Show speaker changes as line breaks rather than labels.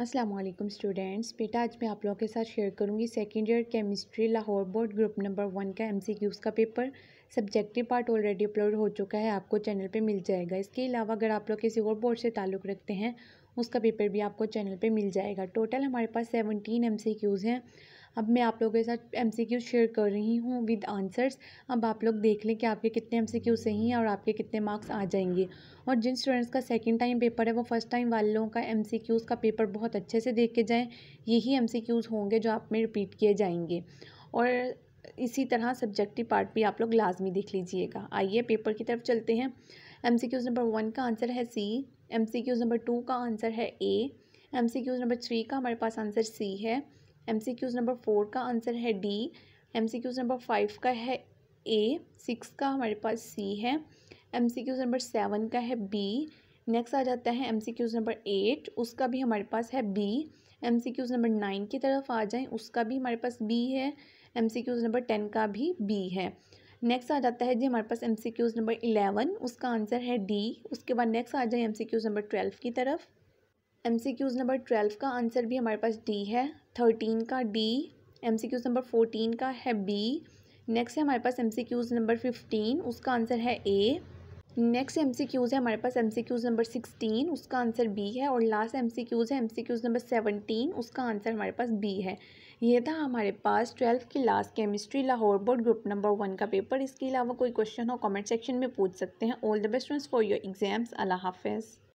Aslam students बेटा आज मैं आप लोगों के साथ शेयर करूंगी second year chemistry Lahore board group number one का एम सी क्यूज़ का paper subjective part already upload हो चुका है आपको चैनल पे मिल जाएगा इसके अलावा अगर आप लोग किसी और बोर्ड से ताल्लुक़ रखते हैं उसका पेपर भी आपको चैनल पे मिल जाएगा टोटल हमारे पास सेवनटीन एम सी क्यूज़ हैं अब मैं आप लोगों के साथ एम सी क्यू शेयर कर रही हूँ विद आंसर्स अब आप लोग देख लें कि आपके कितने एम सी क्यू सही हैं और आपके कितने मार्क्स आ जाएंगे और जिन स्टूडेंट्स का सेकेंड टाइम पेपर है वो फर्स्ट टाइम वालों का एम सी क्यूज़ का पेपर बहुत अच्छे से देख के जाएँ यही एम सी क्यूज़ होंगे जो आप में रिपीट किए जाएंगे और इसी तरह सब्जेक्टिव पार्ट भी आप लोग लाजमी देख लीजिएगा आइए पेपर की तरफ चलते हैं M C Qs number one का आंसर है C M C Qs number two का आंसर है A M C Qs number three का हमारे पास आंसर सी है M C Qs number four का आंसर है D M C Qs number five का है ए सिक्स का हमारे पास सी है M C Qs number seven का है बी नेक्स्ट आ जाता है M C Qs number eight उसका भी हमारे पास है B M C Qs number nine की तरफ आ जाएँ उसका भी हमारे पास बी है M C Qs number ten का भी बी है नेक्स्ट आ जाता है जी हमारे पास M C Qs number eleven उसका आंसर है डी उसके बाद नेक्स्ट आ जाए M C Qs number twelve की तरफ M C Qs number twelve का आंसर भी हमारे पास डी है थर्टीन का D M C Qs number fourteen का है बी नेक्स्ट है हमारे पास M C Qs number fifteen उसका आंसर है A next M C Qs है हमारे पास M C Qs number sixteen उसका आंसर बी है और लास्ट एम सी क्यूज़ है M C Qs number seventeen उसका आंसर हमारे पास बी है ये था हमारे पास ट्वेल्थ की last chemistry Lahore board group number one का पेपर इसके अलावा कोई क्वेश्चन हो कमेंट सेक्शन में पूछ सकते हैं all the best friends for your exams अल्लाह हाफिज़